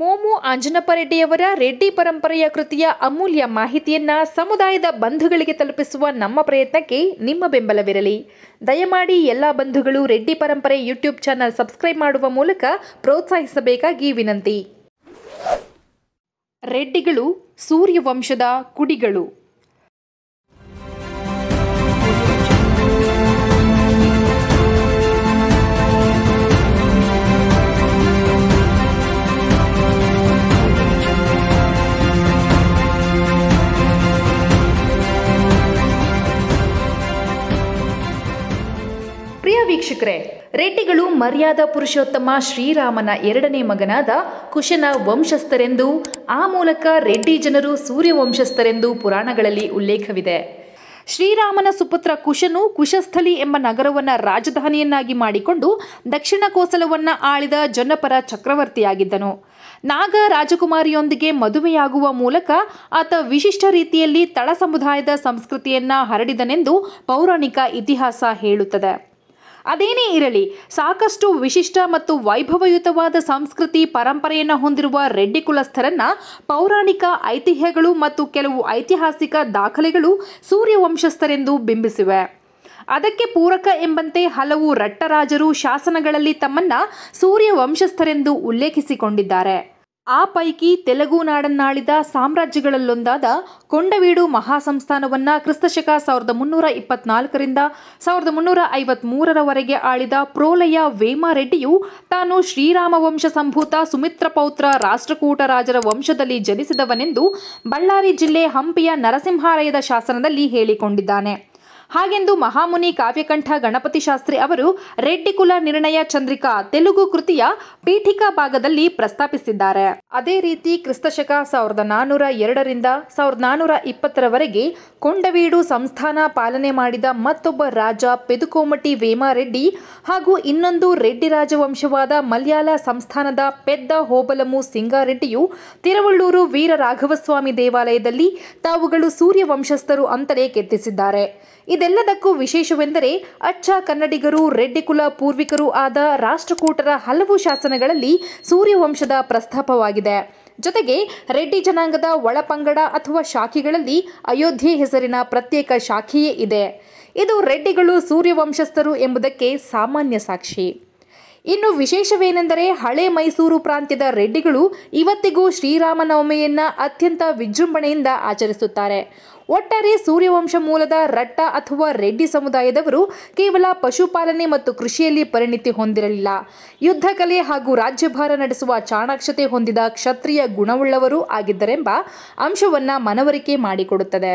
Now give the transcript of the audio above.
ಮೋಮು ಆಂಜನಪ್ಪ ರೆಡ್ಡಿಯವರ ರೆಡ್ಡಿ ಪರಂಪರೆಯ ಕೃತಿಯ ಅಮೂಲ್ಯ ಮಾಹಿತಿಯನ್ನ ಸಮುದಾಯದ ಬಂಧುಗಳಿಗೆ ತಲುಪಿಸುವ ನಮ್ಮ ಪ್ರಯತ್ನಕ್ಕೆ ನಿಮ್ಮ ಬೆಂಬಲವಿರಲಿ ದಯಮಾಡಿ ಎಲ್ಲ ಬಂಧುಗಳು ರೆಡ್ಡಿ ಪರಂಪರೆ ಯೂಟ್ಯೂಬ್ ಚಾನಲ್ ಸಬ್ಸ್ಕ್ರೈಬ್ ಮಾಡುವ ಮೂಲಕ ಪ್ರೋತ್ಸಾಹಿಸಬೇಕಾಗಿ ವಿನಂತಿ ರೆಡ್ಡಿಗಳು ಸೂರ್ಯವಂಶದ ಕುಡಿಗಳು ವೀಕ್ಷಕರೇ ರೆಡ್ಡಿಗಳು ಮರ್ಯಾದ ಪುರುಷೋತ್ತಮ ಶ್ರೀರಾಮನ ಎರಡನೇ ಮಗನಾದ ಕುಶನ ವಂಶಸ್ಥರೆಂದು ಆ ಮೂಲಕ ರೆಡ್ಡಿ ಜನರು ಸೂರ್ಯ ವಂಶಸ್ಥರೆಂದು ಪುರಾಣಗಳಲ್ಲಿ ಉಲ್ಲೇಖವಿದೆ ಶ್ರೀರಾಮನ ಸುಪುತ್ರ ಕುಶನು ಕುಶಸ್ಥಲಿ ಎಂಬ ನಗರವನ್ನು ರಾಜಧಾನಿಯನ್ನಾಗಿ ಮಾಡಿಕೊಂಡು ದಕ್ಷಿಣ ಕೋಸಲವನ್ನು ಆಳಿದ ಜನಪರ ಚಕ್ರವರ್ತಿಯಾಗಿದ್ದನು ನಾಗ ರಾಜಕುಮಾರಿಯೊಂದಿಗೆ ಮದುವೆಯಾಗುವ ಮೂಲಕ ಆತ ವಿಶಿಷ್ಟ ರೀತಿಯಲ್ಲಿ ತಳ ಸಮುದಾಯದ ಸಂಸ್ಕೃತಿಯನ್ನ ಹರಡಿದನೆಂದು ಪೌರಾಣಿಕ ಇತಿಹಾಸ ಹೇಳುತ್ತದೆ ಅದೇನೇ ಇರಲಿ ಸಾಕಷ್ಟು ವಿಶಿಷ್ಟ ಮತ್ತು ವೈಭವಯುತವಾದ ಸಂಸ್ಕೃತಿ ಪರಂಪರೆಯನ್ನು ಹೊಂದಿರುವ ರೆಡ್ಡಿ ಕುಲಸ್ಥರನ್ನ ಪೌರಾಣಿಕ ಐತಿಹ್ಯಗಳು ಮತ್ತು ಕೆಲವು ಐತಿಹಾಸಿಕ ದಾಖಲೆಗಳು ಸೂರ್ಯ ವಂಶಸ್ಥರೆಂದು ಬಿಂಬಿಸಿವೆ ಅದಕ್ಕೆ ಪೂರಕ ಎಂಬಂತೆ ಹಲವು ರಟ್ಟರಾಜರು ಶಾಸನಗಳಲ್ಲಿ ತಮ್ಮನ್ನ ಸೂರ್ಯ ವಂಶಸ್ಥರೆಂದು ಉಲ್ಲೇಖಿಸಿಕೊಂಡಿದ್ದಾರೆ ಆ ಪೈಕಿ ತೆಲುಗು ನಾಡನ್ನಾಳಿದ ಸಾಮ್ರಾಜ್ಯಗಳಲ್ಲೊಂದಾದ ಕೊಂಡವೀಡು ಮಹಾಸಂಸ್ಥಾನವನ್ನು ಕ್ರಿಸ್ತಶಕ ಸಾವಿರದ ಮುನ್ನೂರ ಇಪ್ಪತ್ನಾಲ್ಕರಿಂದ ಸಾವಿರದ ಮುನ್ನೂರ ಐವತ್ಮೂರರವರೆಗೆ ಆಳಿದ ಪ್ರೋಲಯ ವೇಮಾರೆಡ್ಡಿಯು ತಾನು ಶ್ರೀರಾಮ ವಂಶ ಸಂಭೂತ ಸುಮಿತ್ರ ಪೌತ್ರ ರಾಷ್ಟ್ರಕೂಟ ರಾಜರ ವಂಶದಲ್ಲಿ ಜನಿಸಿದವನೆಂದು ಬಳ್ಳಾರಿ ಜಿಲ್ಲೆ ಹಂಪಿಯ ನರಸಿಂಹಾಲಯದ ಶಾಸನದಲ್ಲಿ ಹೇಳಿಕೊಂಡಿದ್ದಾನೆ ಹಾಗೆಂದು ಮಹಾಮುನಿ ಕಾವ್ಯಕಂಠ ಗಣಪತಿ ಶಾಸ್ತ್ರಿ ಅವರು ರೆಡ್ಡಿ ಕುಲ ನಿರ್ಣಯ ಚಂದ್ರಿಕಾ ತೆಲುಗು ಕೃತಿಯ ಪೀಠಿಕಾ ಭಾಗದಲ್ಲಿ ಪ್ರಸ್ತಾಪಿಸಿದ್ದಾರೆ ಅದೇ ರೀತಿ ಕ್ರಿಸ್ತಶಕ ಸಾವಿರದ ನಾನೂರ ಎರಡರಿಂದ ಸಾವಿರದ ನಾನೂರ ಇಪ್ಪತ್ತರವರೆಗೆ ಕೊಂಡವೀಡು ಸಂಸ್ಥಾನ ಪಾಲನೆ ಮಾಡಿದ ಮತ್ತೊಬ್ಬ ರಾಜ ಪೆದುಕೋಮಟಿ ವೇಮಾರೆಡ್ಡಿ ಹಾಗೂ ಇನ್ನೊಂದು ರೆಡ್ಡಿ ರಾಜವಂಶವಾದ ಮಲಯಾಳ ಸಂಸ್ಥಾನದ ಪೆದ್ದ ಹೋಬಲಮು ಸಿಂಗಾರೆಡ್ಡಿಯು ತಿರುವಳ್ಳೂರು ವೀರ ರಾಘವಸ್ವಾಮಿ ದೇವಾಲಯದಲ್ಲಿ ತಾವುಗಳು ಸೂರ್ಯ ವಂಶಸ್ಥರು ಅಂತಲೇ ಕೆತ್ತಿಸಿದ್ದಾರೆ ಇದೆಲ್ಲದಕ್ಕೂ ವಿಶೇಷವೆಂದರೆ ಅಚ್ಚ ಕನ್ನಡಿಗರು ರೆಡ್ಡಿಕುಲ ಪೂರ್ವಿಕರೂ ಆದ ರಾಷ್ಟ್ರಕೂಟರ ಹಲವು ಶಾಸನಗಳಲ್ಲಿ ಸೂರ್ಯವಂಶದ ಪ್ರಸ್ತಾಪವಾಗಿದೆ ಜೊತೆಗೆ ರೆಡ್ಡಿ ಜನಾಂಗದ ಒಳಪಂಗಡ ಅಥವಾ ಶಾಖೆಗಳಲ್ಲಿ ಅಯೋಧ್ಯೆ ಹೆಸರಿನ ಪ್ರತ್ಯೇಕ ಶಾಖೆಯೇ ಇದೆ ಇದು ರೆಡ್ಡಿಗಳು ಸೂರ್ಯವಂಶಸ್ಥರು ಎಂಬುದಕ್ಕೆ ಸಾಮಾನ್ಯ ಸಾಕ್ಷಿ ಇನ್ನು ವಿಶೇಷವೇನೆಂದರೆ ಹಳೆ ಮೈಸೂರು ಪ್ರಾಂತ್ಯದ ರೆಡ್ಡಿಗಳು ಇವತ್ತಿಗೂ ಶ್ರೀರಾಮನವಮಿಯನ್ನ ಅತ್ಯಂತ ವಿಜೃಂಭಣೆಯಿಂದ ಆಚರಿಸುತ್ತಾರೆ ಒಟ್ಟಾರೆ ಸೂರ್ಯವಂಶ ಮೂಲದ ರಟ್ಟ ಅಥವಾ ರೆಡ್ಡಿ ಸಮುದಾಯದವರು ಕೇವಲ ಪಶುಪಾಲನೆ ಮತ್ತು ಕೃಷಿಯಲ್ಲಿ ಪರಿಣಿತಿ ಹೊಂದಿರಲಿಲ್ಲ ಯುದ್ಧಕಲೆ ಹಾಗೂ ರಾಜ್ಯಭಾರ ನಡೆಸುವ ಚಾಣಾಕ್ಷತೆ ಹೊಂದಿದ ಕ್ಷತ್ರಿಯ ಗುಣವುಳ್ಳವರೂ ಆಗಿದ್ದರೆಂಬ ಅಂಶವನ್ನು ಮನವರಿಕೆ ಮಾಡಿಕೊಡುತ್ತದೆ